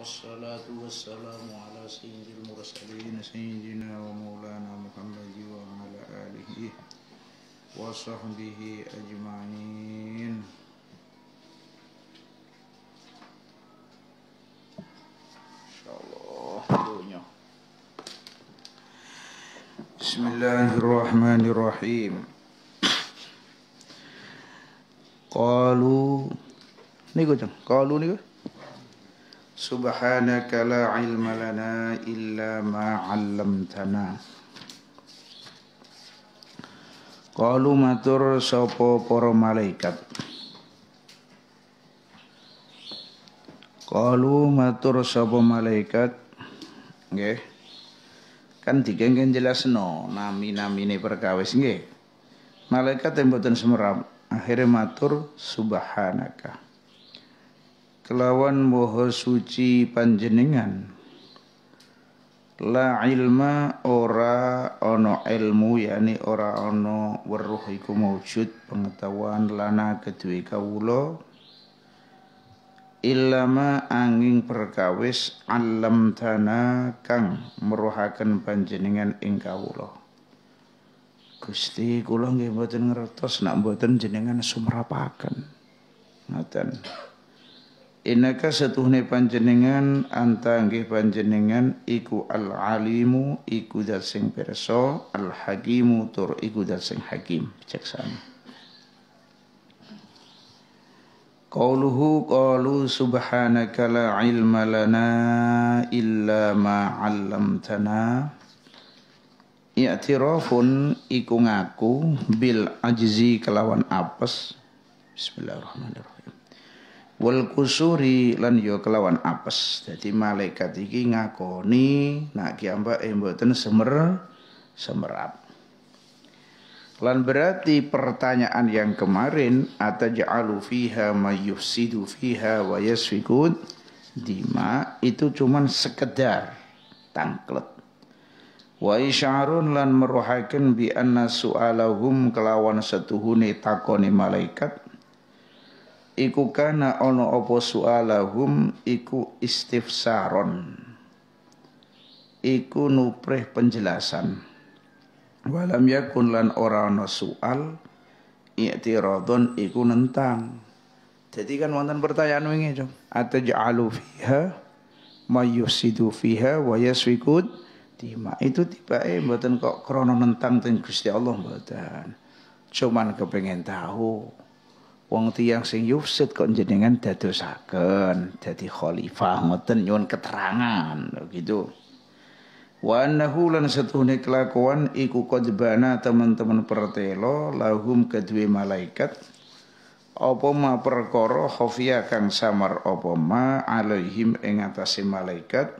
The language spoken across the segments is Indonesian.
والصلاة والسلام على سيد المرسلين سيدنا ومولانا محمد وعلى آله وصحبه أجمعين بسم الله الرحمن الرحيم قالوا نيكو قالوا نيكو Subhanaka la ilma lana illa ma 'allamtana. Qalu matur sapa para malaikat. Qalu matur sapa malaikat. Nggih. Kan dikengken jelasno nami-namine perkawis nggih. Malaikat yang boten semerap akhirnya matur subhanaka kelawan moho suci panjenengan la ilma ora ono ilmu yani ora ono weruh iku mujud pengetahuan lana kedue kawula ilama angin perkawis alam tanah kang meruhakan panjenengan ing kawula Gusti kula nggih mboten ngertos nak mboten jenengan sumrapaken ngoten Inaka setuhne panjenengan anta nggih panjenengan iku al-alimu iku dat sing perso al-hakimu tur iku dat sing hakim. Bijaksana. Qauluhu qalu subhanaka la ilma lana illa ma 'allamtana. I'tirafun iku ngaku bil ajzi kelawan apes. Bismillahirrahmanirrahim wal kusuri lan yo ya kelawan apes. Jadi malaikat iki ngakoni nak ki ambake mboten semer semerap. Lan berarti pertanyaan yang kemarin ataj'alu fiha mayufsidu fiha wa yasfikun dima itu cuman sekedar tangklet. Wa isyarun lan meruhaken bi anna su'alahum kelawan setuhune takoni malaikat iku kana ono opo sualahum iku istifsaron iku nupreh penjelasan walam yakun lan ora ana sual i'tiradun iku nentang jadi kan wonten pertanyaan wingi to ataj'alu fiha mayusidu fiha wa yasfikut dima itu eh, mboten kok krono nentang ten Gusti Allah mboten cuman kepengen tahu wong tiang sing yufsid kok jenengan dadosaken dadi khalifah ngoten nyuwun keterangan gitu wa annahu lan satuhune kelakuan iku kodbana teman-teman pertelo lahum kedue malaikat apa ma perkara khofia kang samar apa ma alaihim ing atase malaikat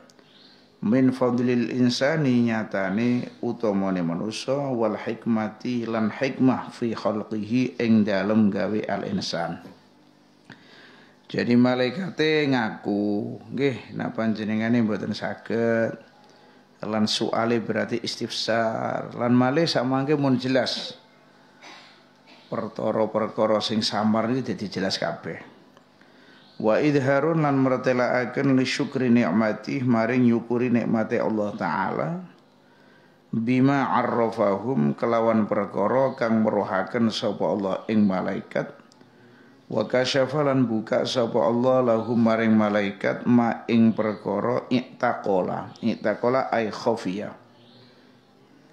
min fadlil insani nyatane utamane manusa wal hikmati lan hikmah fi khalqihi ing dalem gawe al insan jadi malaikate ngaku nggih nak panjenengane mboten saged lan suale berarti istifsar lan malih samangke mun jelas pertoro perkara sing samar iki dadi jelas kabeh wa idharun lan mertelaaken li syukri nikmati maring nyukuri nikmate Allah taala bima arrafahum kelawan perkara kang meruhaken sapa Allah ing malaikat wa kasyafalan buka sapa Allah lahum maring malaikat ma ing perkara iktaqola iktaqola ay khofiya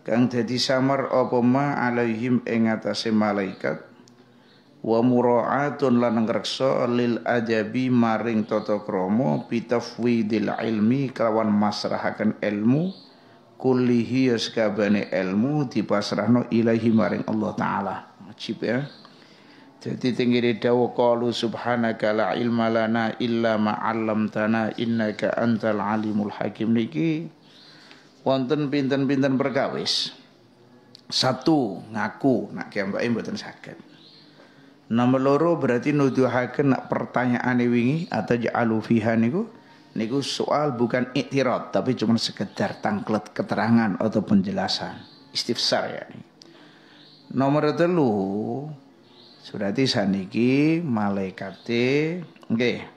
kang dadi samar apa ma alaihim ing atase malaikat wa mura'atun lan ngreksa lil ajabi maring tata krama bitafwidil ilmi kelawan masrahaken ilmu kullihi yaskabane ilmu dipasrahno ilahi maring Allah taala wajib ya jadi di dawa qalu subhanaka la ilma lana illa ma 'allamtana innaka antal alimul hakim niki wonten pinten-pinten perkawis satu ngaku nak kembake mboten saged Nomor loro berarti nuduhake nak pertanyaan wingi atau ja'alu fiha niku niku soal bukan iktirat tapi cuma sekedar tangklet keterangan atau penjelasan istifsar ya nih. Nomor telu berarti saniki malaikate nggih.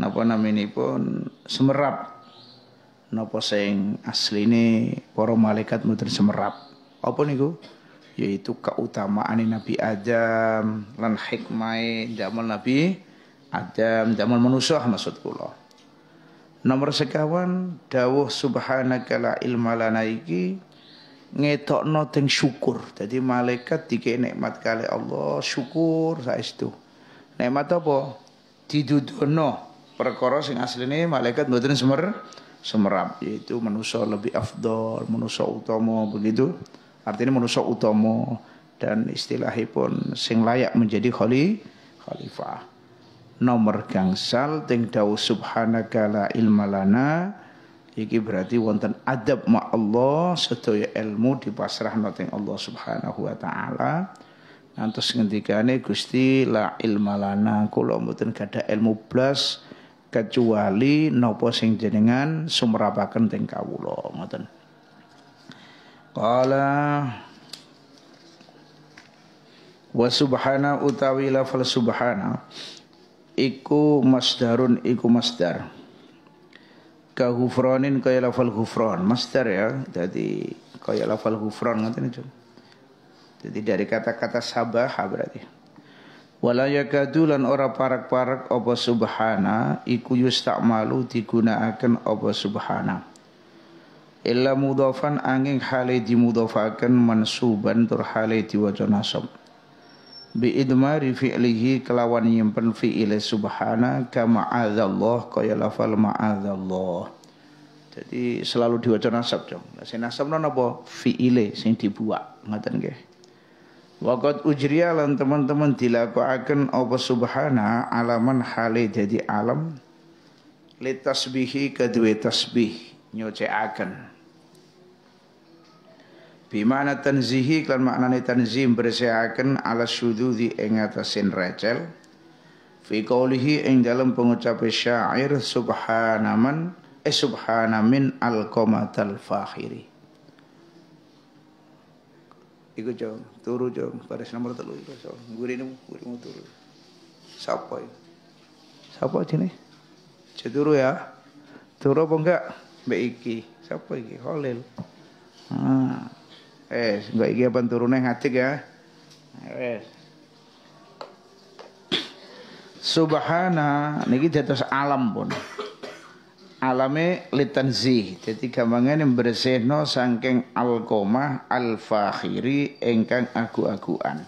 nama ini pun semerap napa sing asline para malaikat muter semerap. Apa niku? yaitu keutamaan Nabi Adam lan hikmai jamal Nabi Adam zaman manusia maksud kula nomor sekawan dawuh subhanaka la ilma lana iki ngetokno teng syukur jadi malaikat dikei nikmat kali Allah syukur saestu nikmat apa didudono perkara sing asline malaikat mboten semer semerap yaitu manusia lebih afdol manusia utama begitu artinya manusia utama dan istilahipun sing layak menjadi khali khalifah nomor gangsal ting dawu subhanaka la ilma iki berarti wonten adab ma Allah sedaya ilmu dipasrah nating Allah Subhanahu wa taala ngantos ngendikane Gusti la ilma lana kula mboten gadah ilmu blas kecuali nopo sing jenengan sumrapaken teng kawula ngoten Qala wa subhana utawi lafal subhana iku masdarun iku masdar ka hufronin kaya lafal hufron masdar ya jadi kaya lafal hufron nih itu jadi dari kata-kata sabah berarti wala yakadu lan ora parak-parak apa subhana iku yustakmalu digunakan apa subhana illa mudhafan angin hale mudhafakan mansuban tur hale diwaca nasab bi idmari fi'lihi kelawan nyimpen fi'ile subhana ka azallah kaya lafal ma'azallah jadi selalu diwaca nasab jong sing nasab napa fi'ile sing dibuak ngoten ke Wakat ujriya lan teman-teman dilakukan apa subhana alaman hale jadi alam Litasbihi tasbihi kedua tasbih akan bimana tanzihi klan maknane tanzim bersihaken ala syududi di atasin recel fi qaulihi ing dalem pengucape syair subhanaman eh subhanamin al fakhiri Iku jong, turu jong, baris nomor telu iku so. Ngurine ngurimu turu. Sapa Sapoi Sapa jenenge? Ceturu ya. Turu apa enggak? Mbek iki. Sapa iki? Ah eh, enggak iki apa turune ngajik ya. Wes. Eh, Subhana niki dados alam pun. Alame litanzih. Jadi yang bersihno sangking alkomah al-fakhiri ingkang agu-aguan.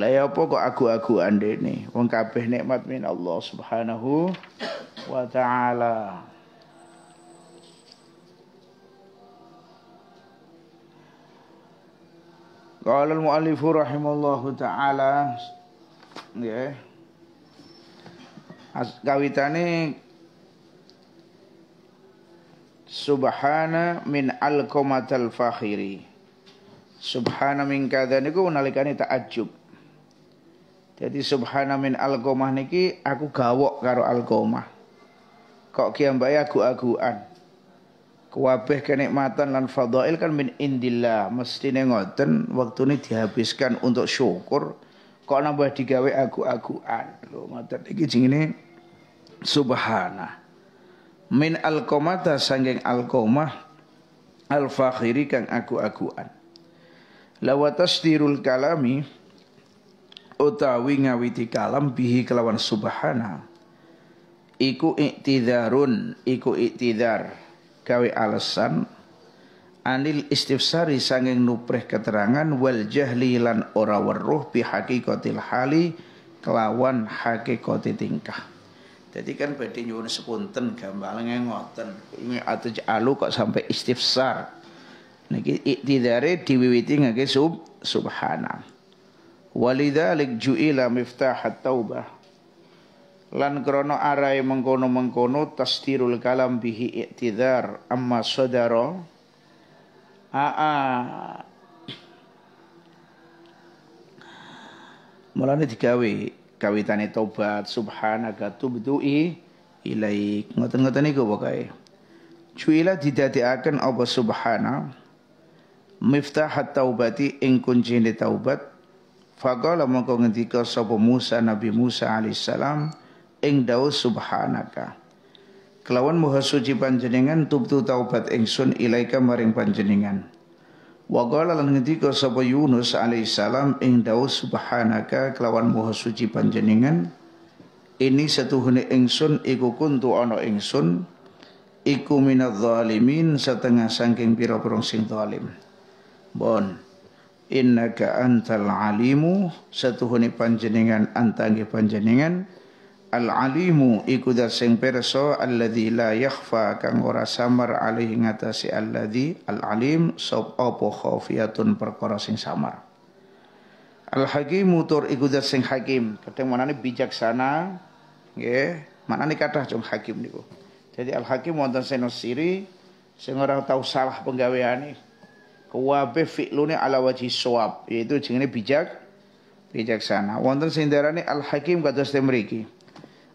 Lah ya apa kok agu-aguan deh Wong kabeh nikmat min Allah Subhanahu wa taala. Qala al-mu'allifu rahimallahu taala ya. As kawitane Subhana min al-komatal fakhiri. Subhana min kada niku nalikane ta'ajjub. Jadi subhana min al-komah niki aku gawok karo al-komah. Kok kiambae aku-akuan. Kuabeh kenikmatan lan fadail kan min indillah. Mesti ngoten waktu ini dihabiskan untuk syukur. Kok nambah digawe aku-akuan. Lho ngoten iki ini subhana Min alkomata sanggeng alkomah al-fakhiri kang aku-akuan. Lawatas dirul kalami utawi ngawiti kalam bihi kelawan subhana. Iku iktidarun, iku iktidar gawe alasan anil istifsari sanging nupreh keterangan wal jahli ora weruh bi hakikatil hali kelawan hakikati tingkah. Jadi kan badhe nyuwun sepunten gambalange ngoten. Ini atuj alu kok sampai istifsar. Niki iktidare diwiwiti ngake sub subhana. Walidhalik ju'ila miftah at-taubah lan krana arai mengkono-mengkono tasdirul kalam bihi tidar amma sadara aa mulane digawe kawitane tobat subhanaka tubdu'i ilaik ngoten-ngoten niku pokoke Cuila didadekaken apa subhana miftah taubati ing kunci taubat faqala mongko ngendika sapa Musa Nabi Musa alaihissalam salam ing dawuh subhanaka kelawan maha suci panjenengan tubtu taubat ingsun ilaika maring panjenengan wa qala lan ngendika sapa Yunus alaihissalam ing dawuh subhanaka kelawan maha suci panjenengan ini setuhune ingsun iku kuntu ana ingsun iku minadz zalimin setengah saking pira-pira sing zalim bon innaka antal alimu satuhune panjenengan antange panjenengan Al-alimu iku dat sing perso alladzi la yakhfa kang ora samar alaihi ngatasi alladzi al-alim sop apa khafiyatun perkara sing samar. al hakim tur iku dat sing hakim. Kadang manane bijaksana nggih, manane kathah jong hakim niku. Jadi al-hakim wonten sing siri sing ora tau salah penggaweane. Kuwabe fi'lune ala wajhi suwab yaitu jenenge bijak bijaksana. Wonten sing darane al-hakim kados temriki.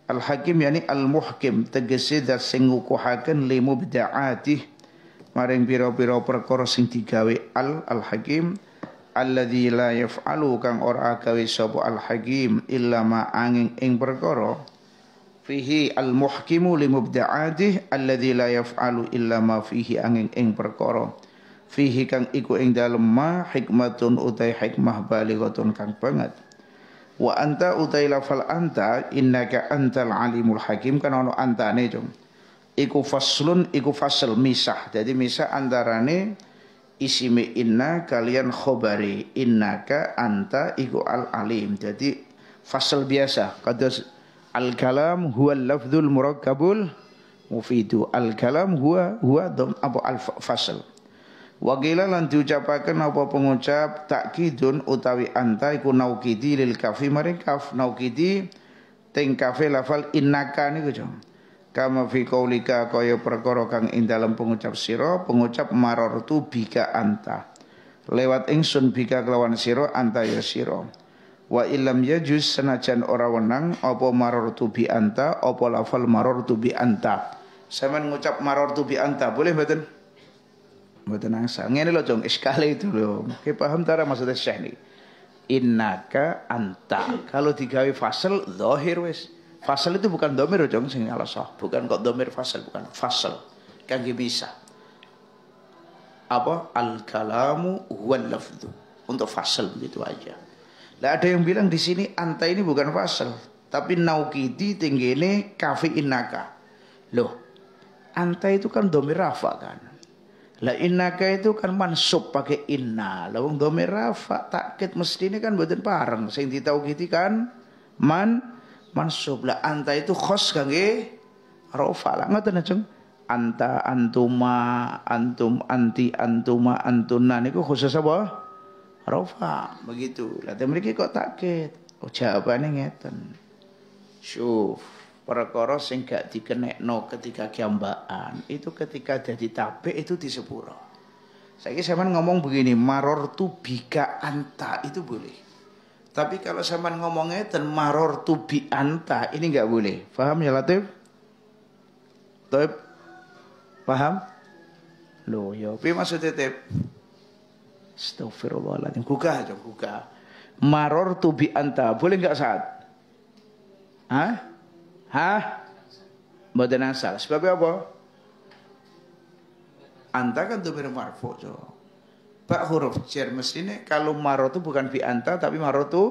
Al-hakim yani al-muhkim tegese dat sing ngukuhaken li mubda'atih maring pira-pira perkara sing digawe al al-hakim alladzi la yaf'alu kang ora gawe sapa al-hakim illa ma angin ing perkara fihi al-muhkimu limu mubda'atih alladzi la yaf'alu illa ma fihi angin ing perkara fihi kang iku ing dalem ma hikmatun utai hikmah balighatun kang banget wa anta utai lafal anta innaka antal alimul hakim kan ono antane jom iku faslun iku fasl misah jadi misah antarane isime inna kalian khobari innaka anta iku al alim jadi fasl biasa kados al kalam huwa lafdzul murakkabul mufidu al kalam huwa huwa dom, apa al fasl Wakila lan diucapakan apa pengucap takkidun utawi antai iku naukidi lil kafi maring kaf naukidi teng kafe lafal innaka niku jo. Kama fi kaulika kaya perkara kang ing dalem pengucap sira pengucap marartu bika anta. Lewat ingsun bika kelawan sira anta ya sira. Wa ilam yajus senajan ora wenang apa marartu bi anta apa lafal marartu bi anta. Sampeyan ngucap marartu bi anta boleh mboten? Mboten angsal. Ngene lho, Jong, iskale itu lho. Oke, paham tara maksudnya Syekh inaka Innaka anta. Kalau digawe fasal zahir wis. Fasal itu bukan domir Jong sing alasah. Bukan kok domir fasal, bukan fasal. Kangge bisa. Apa al kalamu wal lafdhu. Untuk fasal begitu aja. Lah ada yang bilang di sini anta ini bukan fasal, tapi naukidi ini kafi innaka. Loh, anta itu kan domir rafa kan La innaka itu kan mansub pakai inna. Lawang domir rafa takkit mesti ini kan buatin parang. Sing ditaukiti kan man mansub. lah anta itu khos kangge rofa lah. Ngoten aja. Ya, anta antuma antum anti antuma antuna niku khusus apa? Rofa begitu. Lah mereka kok takkit. Oh jawabannya ngeten. Syuf perkara sing gak dikenekno ketika kiambaan itu ketika jadi tabe itu di sepuro saya kira ngomong begini maror tu bika anta itu boleh tapi kalau saya ngomongnya dan maror tu bi anta ini nggak boleh paham ya Latif Latif paham lo yo, ya, pi maksud tetep. Astagfirullahaladzim gugah aja gugah maror tu bi anta boleh nggak saat Hah? Hah? Mboten asal. Sebab apa? Anta kan domir marfu to. Pak huruf cer mesine kalau maro itu bukan bi anta tapi maro itu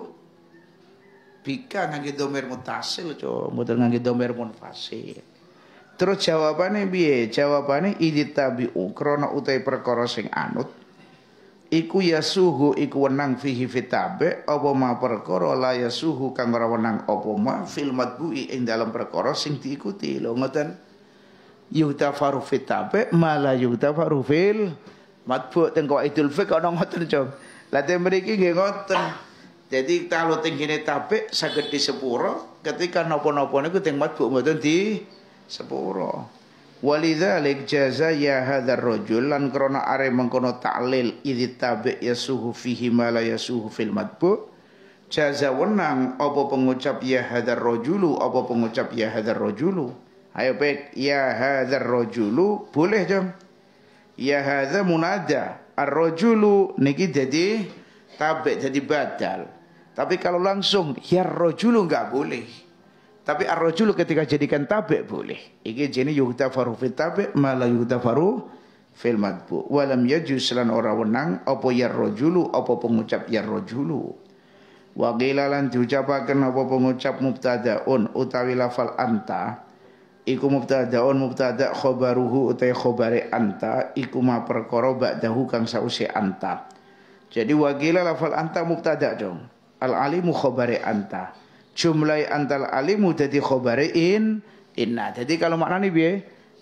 bika ngangge domer mutasil to, mboten ngangge domer munfasil. Terus jawabannya biye, jawabannya tabi krana utai perkara sing anut iku yasuhu iku wenang fihi fitabe apa ma perkara la yasuhu kang ora wenang apa ma fil matbu'i ing dalam perkara sing diikuti lho ngoten yuhtafaru fitabe ma la faru fil matbu' teng idul fiqh ana ngoten jom lha mriki nggih ngoten jadi kalau tinggine tabe saketi sepuro ketika nopo nopo niku teng matbu' ngoten di sepuro Walidzalik jaza ya hadzal rajul lan krana are mengkono ta'lil idzi tabi yasuhu fihi ma la yasuhu fil madbu jaza wenang apa pengucap ya hadzal rajulu apa pengucap ya hadzal rajulu ayo baik ya hadzal rajulu boleh jam ya hadza munada ar-rajulu niki jadi tabi jadi badal tapi kalau langsung ya rajulu enggak boleh tapi ar ketika jadikan tabi' boleh. Iki jene yuhtafaru fil tabi' malah yuhtafaru fil madbu. Walam ya lan ora wenang apa ya rajulu apa pengucap ya rajulu. Wa qila lan diucapaken apa pengucap mubtadaun utawi lafal anta iku mubtadaun mubtada khabaruhu utai khabare anta iku ma perkara ba'dahu kang sause anta. Jadi wagilalafal lafal anta mubtada dong. Al alimu khabare anta jumlah antal alimu jadi khobare inna. Jadi kalau makna maknanya biye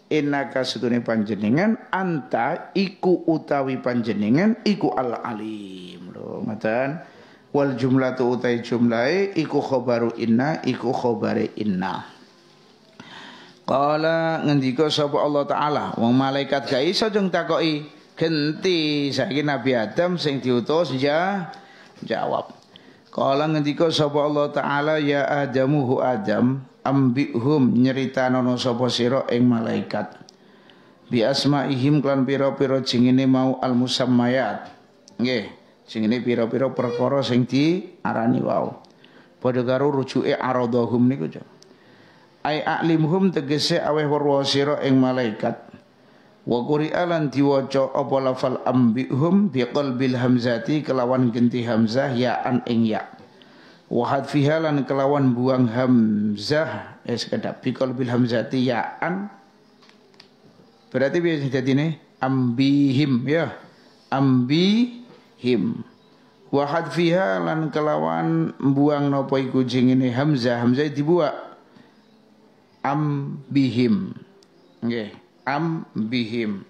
inna kasutuni panjenengan anta iku utawi panjenengan iku al alim lo matan. wal jumlah tu utai jumlah, iku khobaru inna iku khobare inna Kala ngendiko sapa Allah taala wong malaikat gak iso takoi, kenti genti saiki Nabi Adam sing diutus ya jawab Kala ngendika sapa Allah taala ya Adamu hu Adam ambihum nono sapa sira ing malaikat. Bi asmaihim klan pira-pira jengene mau al musammayat. Nggih, jengene pira-pira perkara sing diarani wau. Padha karo rujuke aradahum niku, Ai a'limhum tegese aweh weruh sira ing malaikat wa quri'a lan diwaca apa lafal ambihum biqalbil hamzati kelawan genti hamzah ya an ing ya wa hadfiha lan kelawan buang hamzah eh sekedap biqalbil hamzati ya an berarti biasa jadi ini ambihim ya ambihim wa hadfiha lan kelawan buang nopo iku jing ini hamzah hamzah dibuat ambihim nggih okay am bihim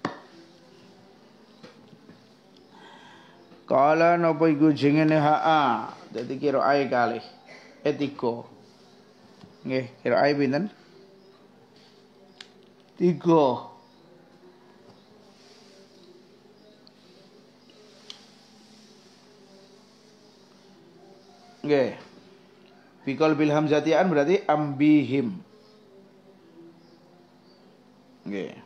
Kala nopo iku jengene ha'a kira ayah kali, etiko kira ayah pinten Tiko Nge Bikol bilham zatian berarti ambihim. Nggih.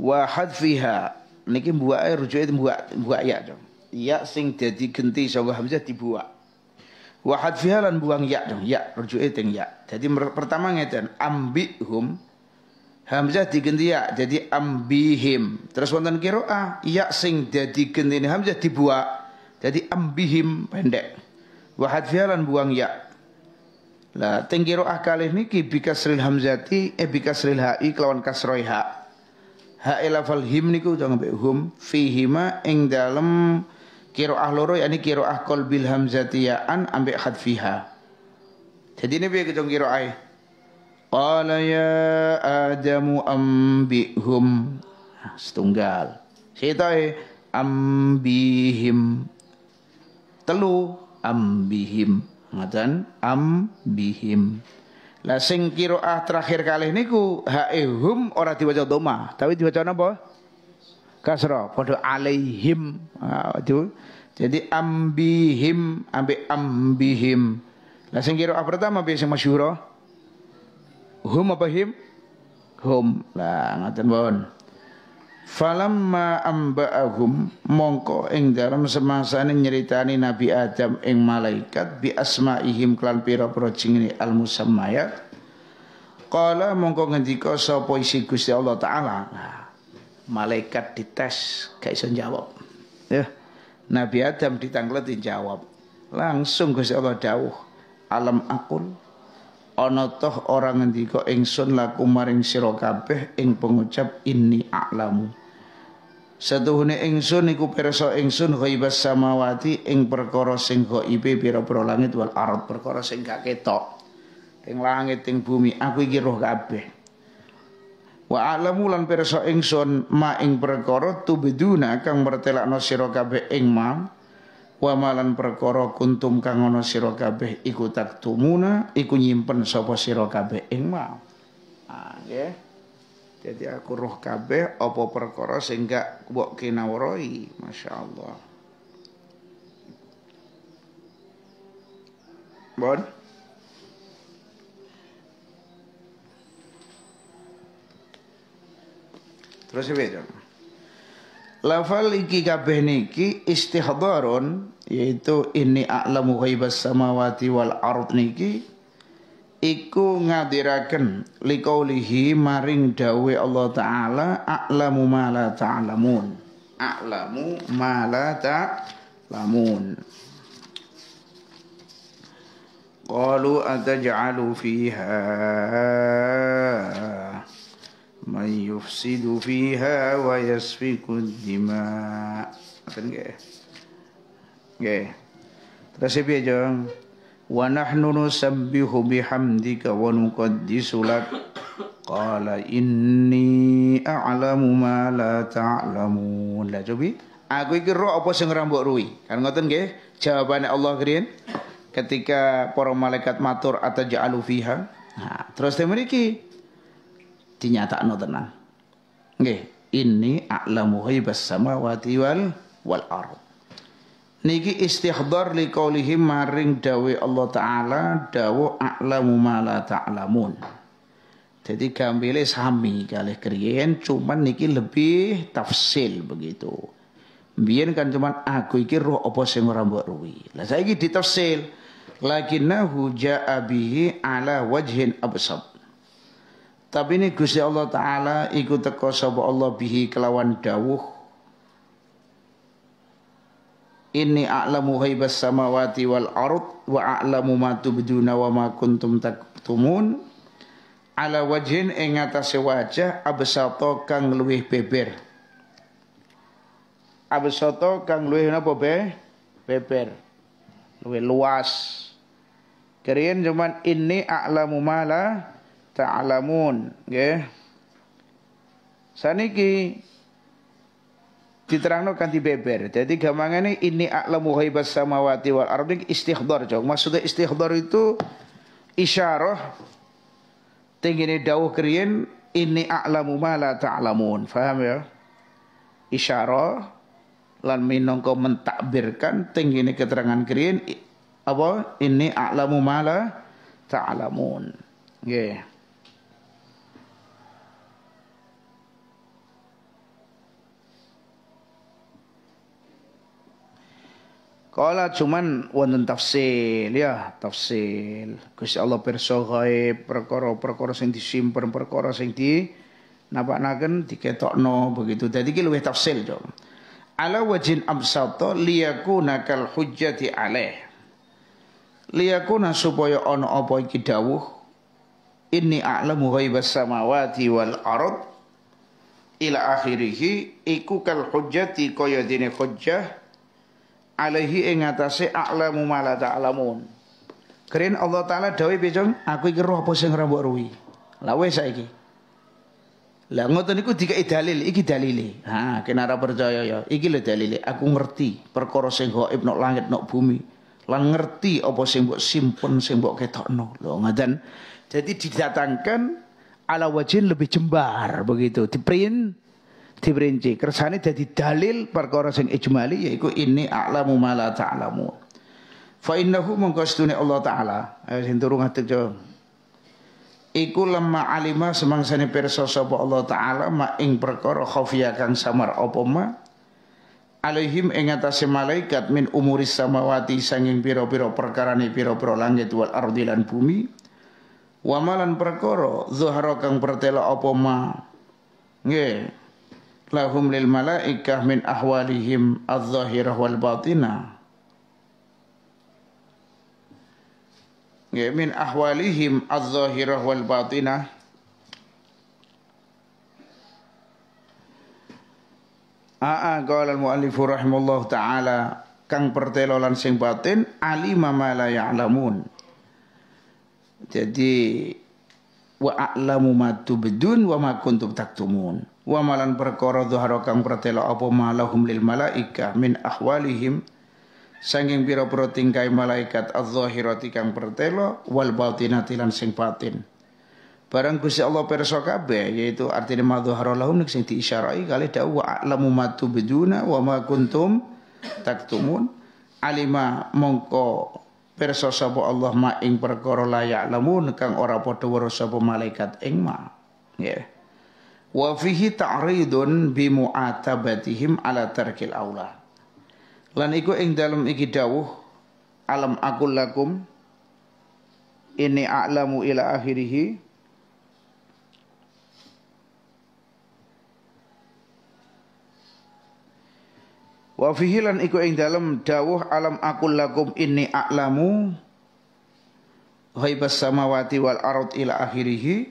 Wahad hadfiha niki mbuak e rujuke mbuak mbuak ya dong. Ya sing jadi genti sawah hamzah dibuak. Wa hadfiha lan buang ya dong, ya rujuke teng ya. Jadi pertama ngeten ambihum hamzah diganti ya jadi ambihim. Terus wonten qiraah ya sing dadi genti hamzah dibuak jadi ambihim pendek. Wahad hadfiha lan buang ya. Lah teng qiraah ini kibikas ril hamzati eh ril hai kelawan kasroi ha ha falhim him niku jangan be hum fihima ing dalem kiroah loro yakni qiraah qalbil hamzatiyaan ambek fiha. jadi ini piye kecong qiraah e? qala ya adamu ambihum nah, setunggal sitae ambihim telu ambihim ngaten ambihim lah sing kiroah terakhir kali niku haihum ora diwaca doma, tapi diwaca napa? Kasra, padha alaihim. Nah, itu. Jadi ambihim ambe ambihim. Lah sing kiroah pertama biasa sing masyhur? Hum apa him? Hum. Lah ngaten bon. Falamma amba'ahum mongko ing dalam ini nyeritani Nabi Adam ing malaikat bi asma'ihim klan pira projing ini al musammayat. kala mongko ngendika sapa isi Gusti Allah taala. Nah, malaikat dites gak iso jawab. Ya. Nabi Adam ditangkleti jawab. Langsung Gusti Allah dawuh, alam akul ana toh ora ngendika ingsun laku maring sira kabeh ing pengucap ini a'lamu Setuhune ingsun iku pirsa ingsun ghaibas samawati ing perkara sing gaib pira-pira langit wal ard perkara sing gak ketok ing langit ing bumi aku iki roh kabeh Wa a'lamu lan pirsa ingsun ma ing perkara tubiduna kang mertelakno sira kabeh ing ma wa malan perkara kuntum kang ana sira kabeh iku tak tumuna, iku nyimpen sapa sira kabeh ing ma ah, yeah. Jadi aku roh kabeh opo perkara sehingga buat mbok masya Allah. Bon. Terus ya, Lafal iki kabeh niki istihdharun yaitu ini a'lamu ghaibas samawati wal arut niki iku ngadiraken liqaulihi maring dawe Allah taala a'lamu ma la ta'lamun ta a'lamu ma la ta'lamun qalu ataj'alu fiha man yufsidu fiha wa yasfiku dima ngoten nggih nggih terus piye jong wa nahnu nusabbihu bihamdika wa nuqaddisu lak qala inni a'lamu ma la ta'lamun la jobi aku iki roh apa sing ora mbok ruwi kan ngoten nggih jawabane Allah kalian ketika para malaikat matur ataj'alu fiha nah terus mriki dinyatakno tenan nggih inni a'lamu ghaibas samawati wal wal ardh niki istihdar li qaulihim maring dawe Allah taala dawu a'lamu ma la ta'lamun jadi gambile sami kalih kriyen cuman niki lebih tafsil begitu biyen kan cuman aku iki roh apa sing ora mbok ruwi lah saiki ditafsil lakinnahu ja'a bihi ala wajhin absab tapi ini Gusti Allah Ta'ala ikut teko sapa Allah bihi kelawan dawuh Inni a'lamu haibas samawati wal arut wa a'lamu ma tubduna wa ma kuntum taktumun. Ala wajin ingatasi atase wajah Abisato kang luih beber. Abisato kang luweh napa be? Beber. Luih luas. Kerian cuman inni a'lamu mala ta'lamun, nggih. Saniki diterangno kanti beber. Jadi gamang ini ini a'lamu ghaibas samawati wal ardi istihdar. Jauh. Maksudnya istihdar itu isyarah ini dawuh kerian ini a'lamu ma la ta'lamun. Faham ya? Isyarah lan minangka mentakbirkan tinggi ini keterangan kerian apa ini a'lamu ma la ta'lamun. Ta Nggih. Yeah. Kala cuman wonten tafsil ya, tafsil. Gusti Allah pirsa gaib perkara-perkara sing disimpen, perkara sing di napaknaken diketokno begitu. Dadi iki luwih tafsil, to. Ala wajin absata liyakuna kal hujjati alaih. Liyakuna supaya ana apa iki dawuh inni a'lamu ghaibas samawati wal ard ila akhirih iku kal hujjati kaya dene hujjah alaihi ing atase a'lamu ma la ta'lamun. Keren Allah taala dawuh becong, aku iki roh apa sing ora ruwi. Lah wis saiki. Lah ngoten niku dikai dalil, iki dalile. Ha, kena ora percaya ya. Iki lho dalile, aku ngerti perkara sing gaib nok langit nok bumi. Lan ngerti apa sing mbok simpen, sing mbok ketokno. Lho ngaten. Jadi didatangkan ala wajin lebih jembar begitu. Diprint diperinci. Kersane jadi dalil perkara sing ijmali yaiku ini a'lamu ma la ta'lamu. Fa innahu mongko Allah taala. Ayo sing turu ngadeg jo. Iku lemma alima semangsane pirsa sapa Allah taala ma ing perkara khafiya kang samar apa ma alaihim ing atase malaikat min umuri samawati sanging pira-pira perkarane pira-pira langit wal ardi lan bumi wa malan perkara zuhara kang pertela apa ma nggih lahum lil malaikah min ahwalihim az-zahirah wal batinah. Ya, min ahwalihim az-zahirah wal batinah. A'a qala al-muallifu rahimallahu ta'ala kang pertelo lan sing batin alima ma la ya'lamun. Jadi wa a'lamu ma tubdun wa ma kuntum taktumun wa malan perkara dhuhara kang pratela apa malahum lil malaika min ahwalihim sanging pira-pira tingkai malaikat adz-dzahirati kang pratela wal batinati lan sing batin barang Gusti Allah pirsa kabeh yaitu artine madhuhara lahum nek sing diisyarai kali dawu a'lamu ma tubduna wa ma kuntum taktumun alima mongko pirsa sapa Allah ma ing perkara layak lamun kang ora padha weruh sapa malaikat ing ma nggih yeah wa fihi ta'ridun bi mu'atabatihim ala tarkil aula lan iku ing dalem iki dawuh alam aqul lakum ini a'lamu ila akhirih wa fihi lan iku ing dalem dawuh alam aqul lakum ini a'lamu ghaibas samawati wal ard ila akhirih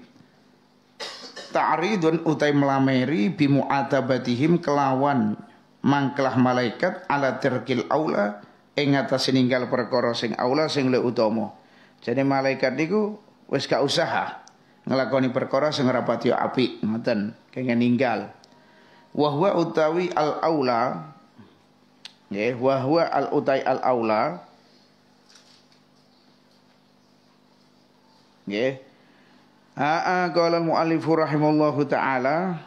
ta'ridun utai melameri bimu adabatihim kelawan mangkelah malaikat ala terkil aula ing atas ninggal perkara sing aula sing le utomo. Jadi malaikat niku wis gak usaha ngelakoni perkara sing rapati api ngoten kenging ninggal. wahwa utawi al aula ya wahwa al utai al aula nggih Aa qala al muallif rahimallahu taala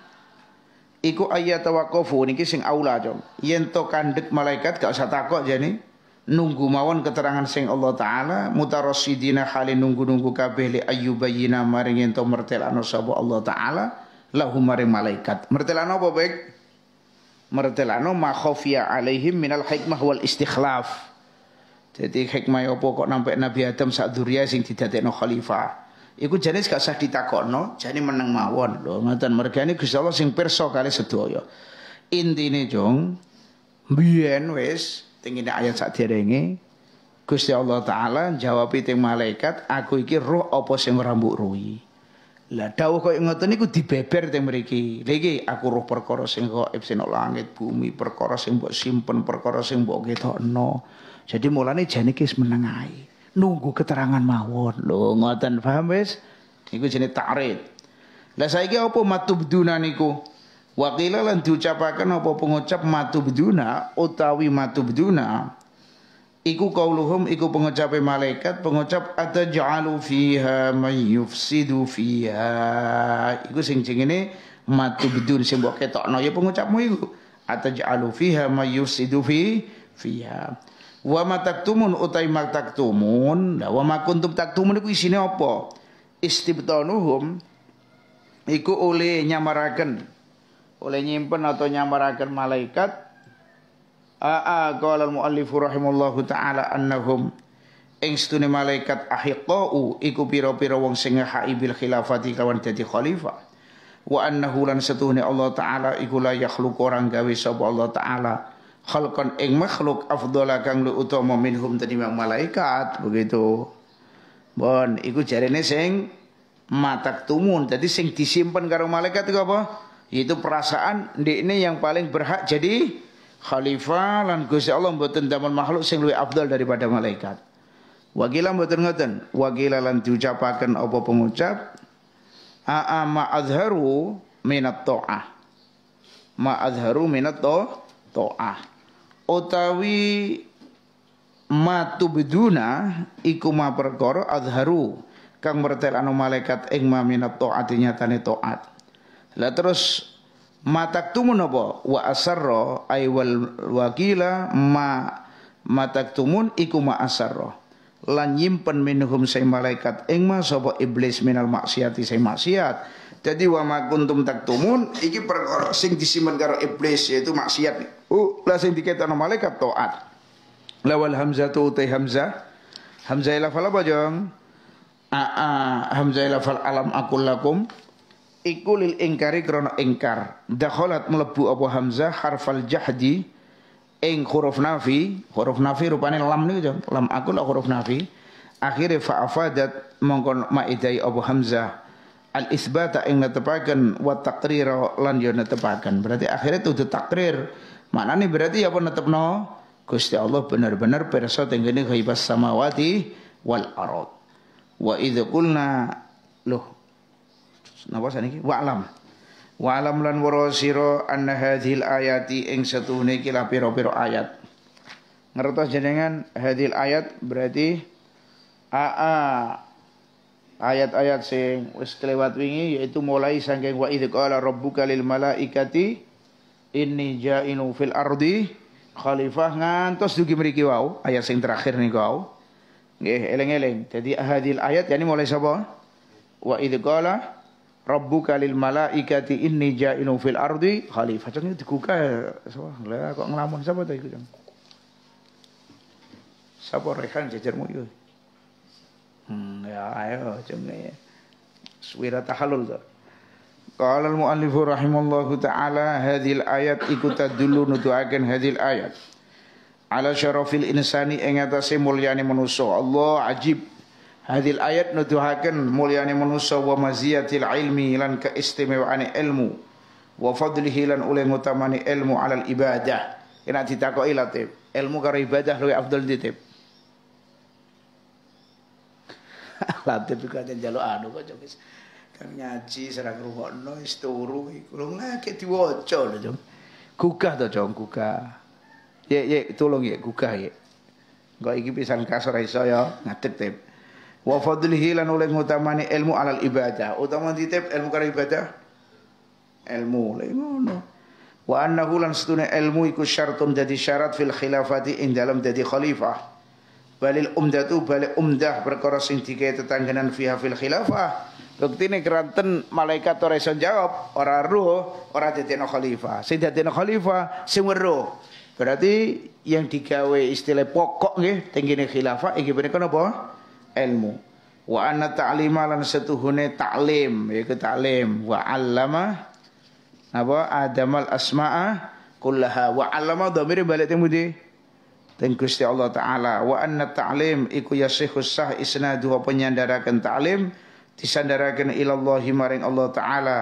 iku ayat waqafu niki sing aula jom. Yen to kandhek malaikat gak usah takok jane nunggu mawon keterangan sing Allah taala mutarosidina hale nunggu-nunggu kabeh li ayyubayyina maring yen to mertelano sapa Allah taala lahum maring malaikat. Mertelano apa baik? Mertelano ma khofiya alaihim minal hikmah wal istikhlaf. Jadi hikmah ya apa kok nampak Nabi Adam sak duria sing didadekno khalifah iku jane gak usah ditakokno, jane meneng mawon lho. Ngoten ini Gusti Allah sing pirsa kali sedoyo Intine, Jong, biyen wis tingine ayat saderenge Gusti Allah taala jawab malaikat, aku iki roh apa sing ora mbok ruwi. Lah dawuh koyo ngoten niku dibeber teng mriki. Lha aku roh perkara sing gaib sing langit bumi, perkara sing mbok simpen, perkara sing mbok ketokno. Jadi mulane jane ki meneng ae nunggu keterangan mawon lho ngoten paham wis ikut sini ta'rid lah saiki apa matubduna niku Wakila lan diucapaken apa pengucap matubduna utawi matubduna iku kauluhum iku pengucape malaikat pengucap ataj'alu fiha may yufsidu fiha iku sing jenenge matubdun sing mbok ketokno ya pengucapmu iku ataj'alu fiha may yufsidu fiha wa mataktumun utai maktaktumun nah, wa makuntum taktumun iku isine apa istibtanuhum iku oleh nyamaraken oleh nyimpen atau nyamaraken malaikat aa qala muallifu rahimallahu taala annahum ing stune malaikat ahiqau iku pira-pira wong sing ngahai bil khilafati kawan dadi khalifah wa annahu lan setuhne Allah taala iku la yakhluq orang gawe sapa Allah taala khalqan ing makhluk afdhala kang lu utama minhum tinimbang malaikat begitu bon iku jarene sing matak tumun jadi sing disimpan karo malaikat itu apa yaitu perasaan di ini yang paling berhak jadi khalifah lan Gusti Allah mboten damel makhluk sing luwih afdal daripada malaikat wagila mboten ngoten wagila lan diucapaken apa pengucap a'a ma azharu minat ma azharu minat ta'ah utawi matubduna iku ma perkara azharu kang anu malaikat ing ma minat taat nyatane taat lah terus matak tumun apa wa asarra ay wal wakila ma matak tumun iku ma asarra lan nyimpen minhum say malaikat ing ma sapa iblis minal maksiati say maksiat jadi wa ma kuntum taktumun iki perkara sing disimpen karo iblis yaitu maksiat uh lah sing diketano malaikat taat lawal hamzatu utai hamzah hamzah lafal fala jong a a hamzah lafal alam aqul lakum iku lil ingkari krana ingkar dakhalat mlebu apa hamzah harfal jahdi Eng huruf nafi, huruf nafi rupane lam niku lam aku lah huruf nafi. Akhire fa afadat mongkon maidai Abu Hamzah al isbata ing netepaken wa takrir lan yo netepaken. Berarti akhirnya tuduh takrir. Maknane berarti ya pun netepno Gusti Allah benar-benar pirsa kene ghaibas samawati wal arad. Wa idh qulna loh napa saniki wa'lam alam. Wa alam lan warasiro anna hadhil ayati ing satu kila piro-piro ayat. Ngertos jenengan hadhil ayat berarti aa ayat-ayat sing wis kelewat wingi yaitu mulai saking wa idz qala rabbuka lil malaikati inni ja'ilu fil ardi khalifah ngantos dugi meriki wau ayat sing terakhir niku wau. Nggih, eleng. eling Jadi hadhil ayat yani mulai sapa? Wa idz Rabbuka lil malaikati inni ja'ilun fil ardi khalifah. Jangan ya. Sapa? Lah kok ngelamun siapa tadi kan? Siapa rekan jajarmu itu? Hmm, ya ayo jangan Suwira tahalul tuh. Qala al-muallif rahimallahu taala hadhil ayat iku tadullu nutuaken hadhil ayat. Ala syarafil insani ing atase mulyane manusa. Allah ajib Hadil ayat nuduhaken mulyane manusa wa maziyatil ilmi lan keistimewaane ilmu wa fadlihi lan oleh ngutamani ilmu alal ibadah. Enak ditakoki latif. Ilmu karo ibadah luwih afdal ditip. latif juga aja njaluk anu kok wis kan ngaji serang rungokno wis turu iku lho ngake diwaca lho jong. Gugah to jong gugah. Ye ye tolong ye gugah ye. Kok iki pisan kasar iso ya ngadep tip wa fadlihi lan oleh ngutamani ilmu alal ibadah utama titip ilmu karo ibadah ilmu lha ngono wa annahu lan ilmu iku syartun jadi syarat fil khilafati ing dalam jadi khalifah balil umdatu balik umdah perkara sing digawe fiha fil khilafah Bukti ini keranten malaikat ora iso jawab, ora roh, ora jadi khalifah. Sing dadekno khalifah sing Berarti yang digawe istilah pokok nggih tenggine khilafah Iki menika napa? ilmu wa anna ta'lima lan setuhune ta'lim yaiku ta'lim wa 'allama apa adamal asma'a kullaha wa 'allama dhamir balik temudi. pundi Gusti Allah taala wa anna ta'lim iku yasihu sah isnadu wa penyandaraken ta'lim disandaraken ilallahi maring Allah taala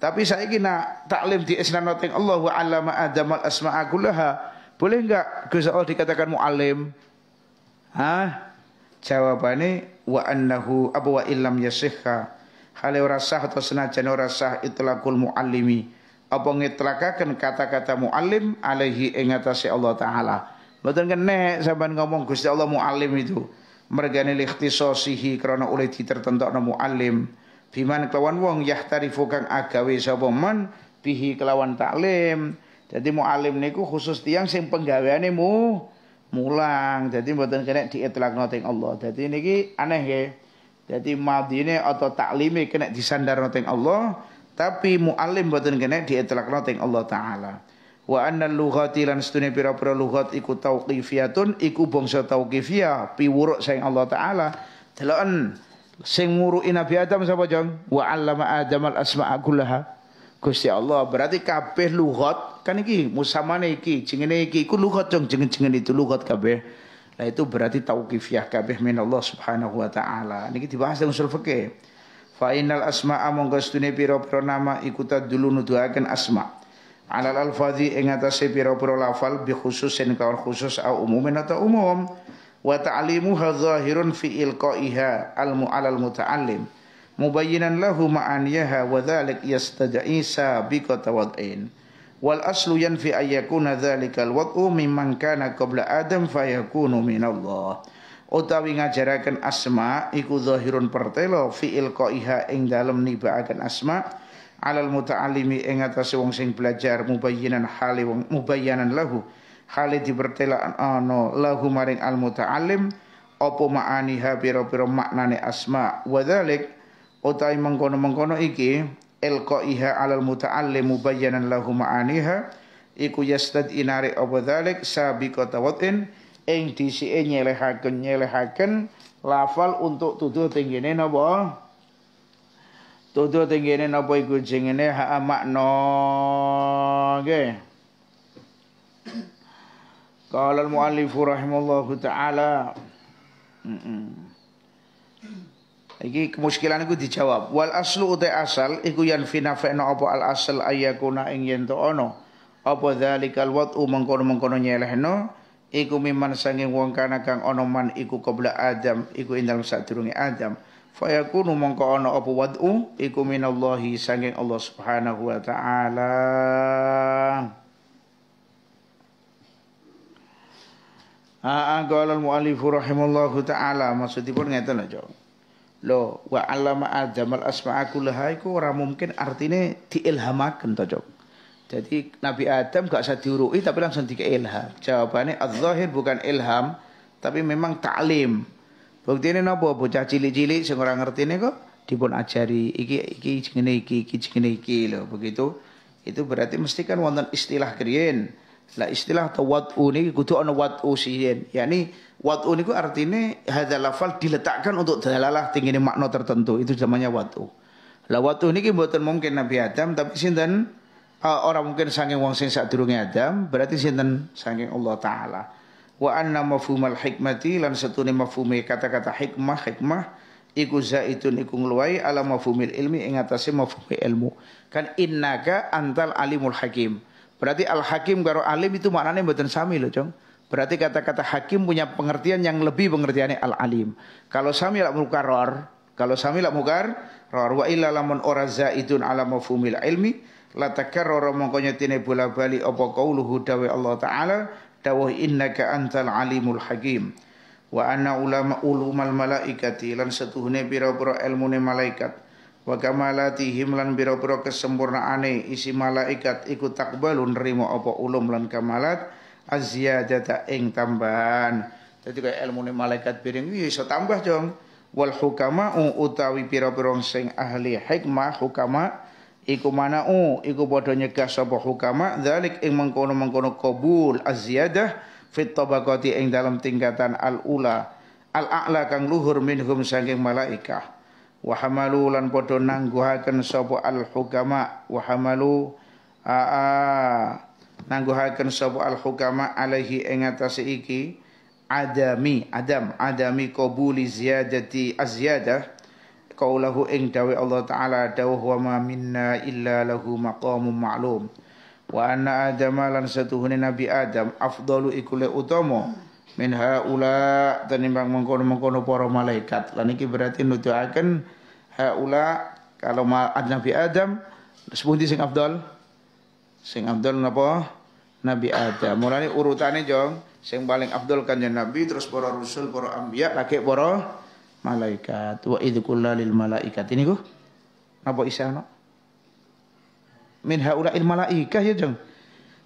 tapi saya kira taklim di isnadu Allah wa adamal asma'a kullaha boleh enggak Gusti Allah dikatakan mu'alim? Hah? Jawabane wa annahu apa wa illam yasihha hale ora sah atau senajan ora sah itlaqul muallimi apa ngitlakaken kata-kata muallim alaihi ing atase Allah taala. Mboten kene sampean ngomong Gusti Allah muallim itu. Mergane likhtisasihi karena oleh ditertentokno muallim. Biman kelawan wong yahtarifu kang agawe sapa man bihi kelawan taklim. Jadi muallim niku khusus tiang sing penggaweane mu mulang jadi mboten kena diitlak noteng Allah jadi niki aneh ya jadi madine atau taklimi kena disandar noteng Allah tapi muallim mboten kena diitlak noting Allah taala wa anna lughati lan setune pira-pira lughat iku tauqifiyatun iku bangsa tauqifiyah piwuruk sayang Allah taala deloken sing nguruki Nabi Adam sapa jam wa allama Adam al asmaakullaha Gusti Allah berarti kabeh lughat kan iki musamane iki jengene iki iku lughat dong jengen-jengen itu lughat kabeh nah itu berarti tauqifiyah kabeh min Allah Subhanahu wa taala niki dibahas dengan usul fikih fa innal asma'a monggo stune pira-pira nama iku dulu nuduhaken asma alal alfazi ing atase pira-pira lafal bi khususin kawan khusus au umumin atau umum wa ta'limuha zahirun fi ilqaiha al mu'alal muta'allim mubayyinan lahu ma'aniyaha wa dhalik biko sabiqata wad'in wal aslu yanfi ayyakuna dzalikal wad'u mimman kana qabla adam fayakunu minallah utawi ngajarakan asma iku zahirun pertelo fi'il iha ing dalem nibaaken asma alal muta'allimi ing atase wong sing belajar mubayyinan hali wong mubayyanan lahu di dipertelaan ana lahu maring al muta'allim apa ma'aniha biro biro maknane asma wa utai mengkono-mengkono iki elko iha alal muta'allim mubayanan lahu ma'aniha iku yastad inari apa sabi kota watin ing e nyelehaken nyelehaken lafal untuk tuduh tinggine napa tuduh tinggine napa iku jenenge ha makna nggih qala al mu rahimallahu taala mm -mm. Iki kemuskilan iku dijawab. Wal aslu uta asal iku yan fina apa al asal ayakuna ing yen to ono. Apa dzalikal wadu mengkono-mengkono nyelehno iku miman sanging wong kana kang ono man iku qabla Adam iku ing dalem sadurunge Adam. Fayakunu mongko ono apa wad'u iku minallahi sanging Allah Subhanahu wa taala. Aa qalal muallif rahimallahu taala maksudipun ngerti lah Jawab. Lo wa alama Adam al asma'a kullaha ora mungkin artinya diilhamakan to, Jadi Nabi Adam gak usah diurui tapi langsung dikeilham. Jawabannya az-zahir bukan ilham tapi memang taklim. ini napa bocah cilik-cilik sing ora ini kok dipun ajari iki iki cingin iki iki cingin iki lho begitu. Itu berarti mesti kan wonten istilah kriyen. Lah istilah atau wad'u ini kudu ana wad'u siyen. Yani wad'u niku artine hadzal lafal diletakkan untuk dalalah tingine makna tertentu. Itu namanya wad'u. Lah wad'u niki mboten mungkin Nabi Adam tapi sinten uh, ah, orang mungkin saking wong sing sadurunge Adam berarti sinten saking Allah taala. Wa anna mafhumal hikmati lan satune mafhume kata-kata hikmah hikmah iku zaitun iku ngluwai ala mafhumil ilmi ing atase mafhumi ilmu. Kan innaka antal alimul hakim. Berarti al-hakim karo alim itu maknanya mboten sami loh, Cong. Berarti kata-kata hakim punya pengertian yang lebih pengertiannya al-alim. Kalau sami lak mukarrar, kalau sami lah mukar, ror wa illa lamun ora zaidun ala mafhumil ilmi, la takarrara mongkonya tine bola-bali apa kauluhu dawe Allah taala, inna innaka antal alimul hakim. Wa anna ulama ulumal malaikati lan setuhne pira-pira ilmune malaikat wa kamalatihim lan biro-biro kesempurnaane isi malaikat iku takbalun nerima apa ulum lan kamalat azziyadata ing tambahan dadi kaya ni malaikat piring iso tambah jong wal hukama utawi biro-biro sing ahli hikmah hukama iku mana u iku padha nyegah sapa hukama zalik ing mengkono-mengkono kabul azziyadah fit tabaqati ing dalam tingkatan al ula al a'la kang luhur minhum saking malaikah wa hamalu lan padha nangguhaken sapa al hukama wa hamalu a, nangguhaken sapa al hukama alaihi ing atase iki adami adam adami qabuli ziyadati azyadah qaulahu ing dawe Allah taala dawuh wa ma minna illa lahu maqamun ma'lum wa anna adama lan satuhune nabi adam afdalu ikule utama min haula tenimbang mengkono-mengkono para malaikat lan iki berarti nuduhaken haula kalau ma Nabi Adam sepundi sing afdal sing afdal napa Nabi Adam mulane urutane jong sing paling afdal kanjeng Nabi terus para rasul para anbiya lagi para malaikat wa idh lil malaikat ini ku napa isana min haula il malaikah ya jong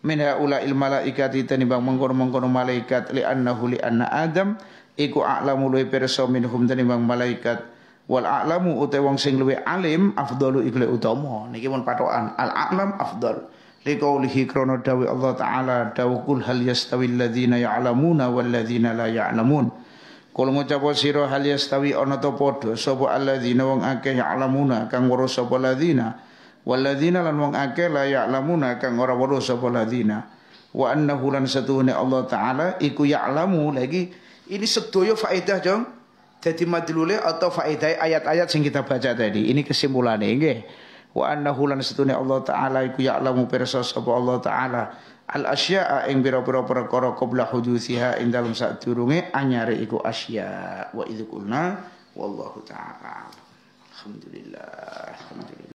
min haula il malaikat tinimbang mengkono-mengkono malaikat li annahu li anna Adam iku a'lamu luwe pirsa minhum bang malaikat wal a'lamu uta wong sing luwe alim afdalu ikle utama niki mun patokan al a'lam afdal liqaulihi krono dawi Allah taala dawkul hal yastawi alladziina ya'lamuna wal ladziina la ya'lamun Kul ngucap sira hal yastawi ana to padha sapa alladziina wong akeh ya'lamuna kang ora sapa ladziina ladziina lan wong akeh la ya'lamuna kang ora weruh sapa ladziina wa annahu lan satuhune Allah taala iku ya'lamu lagi ini sedoyo faedah jong jadi madlule atau faedah ayat-ayat yang kita baca tadi. Ini kesimpulannya nggih. Wa annahu lan setunai Allah taala iku ya'lamu persa sapa Allah taala al asya'a ing bira-bira perkara qabla hudusiha ing saat sadurunge anyare iku asya'a wa idhukulna wallahu taala. Alhamdulillah. Alhamdulillah.